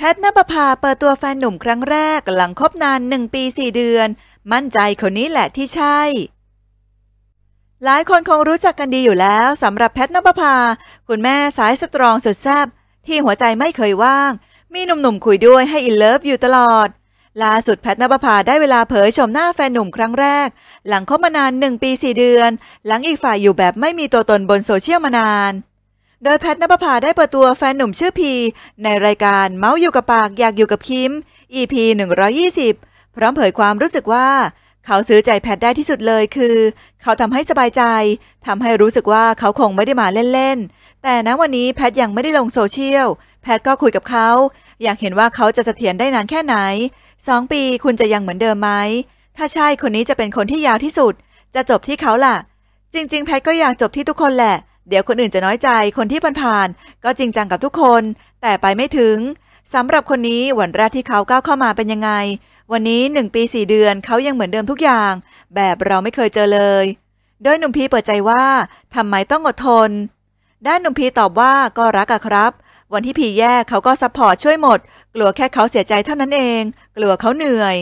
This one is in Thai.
แพทย์นภพาเปิดตัวแฟนหนุ่มครั้งแรกหลังคบนานหนึ่งปีสี่เดือน มั่นใจคนนี้แหละที่ใช่ หลายคนคงรู้จักกันดีอยู่แล้วสำหรับแพทย์นภพาคุณแม่สายสตรองสุดแซบที่หัวใจไม่เคยว่าง มีหนุ่มๆคุยด้วยให้อินเลิฟอยู่ตลอดล่าสุดแพทย์นภพาได้เวลาเผยชมหน้าแฟนหนุ่มครั้งแรก หลังคบมานานหนึ่งปีสี่เดือน หลังอีกฝ่ายอยู่แบบไม่มีตัวตนบนโซเชียลมานานโดยแพทนภาได้เปิดตัวแฟนหนุ่มชื่อพี ในรายการเมาส์อยู่กับปากอยากอยู่กับคิม EP 120 พร้อมเผยความรู้สึกว่าเขาซื้อใจแพทได้ที่สุดเลยคือ เขาทำให้สบายใจทำให้รู้สึกว่าเขาคงไม่ได้มาเล่นๆ แต่ณวันนี้แพทยังไม่ได้ลงโซเชียลแพทก็คุยกับเขา อยากเห็นว่าเขาจะเสถียรได้นานแค่ไหนสองปีคุณจะยังเหมือนเดิมไหมถ้าใช่คนนี้จะเป็นคนที่ยาวที่สุด จะจบที่เขาล่ะ จริงๆ แพทก็อยากจบที่ทุกคนแหละเดี๋ยวคนอื่นจะน้อยใจ คนที่ผ่านๆก็จริงจังกับทุกคน แต่ไปไม่ถึง สำหรับคนนี้วันแรกที่เขาก้าวเข้ามาเป็นยังไง วันนี้หนึ่งปีสี่เดือนเขายังเหมือนเดิมทุกอย่าง แบบเราไม่เคยเจอเลย โดยหนุ่มพีเปิดใจว่า ทำไมต้องอดทน ด้านหนุ่มพีตอบว่าก็รักอะครับ วันที่พีแย่เขาก็ซัพพอร์ตช่วยหมด กลัวแค่เขาเสียใจเท่านั้นเอง กลัวเขาเหนื่อย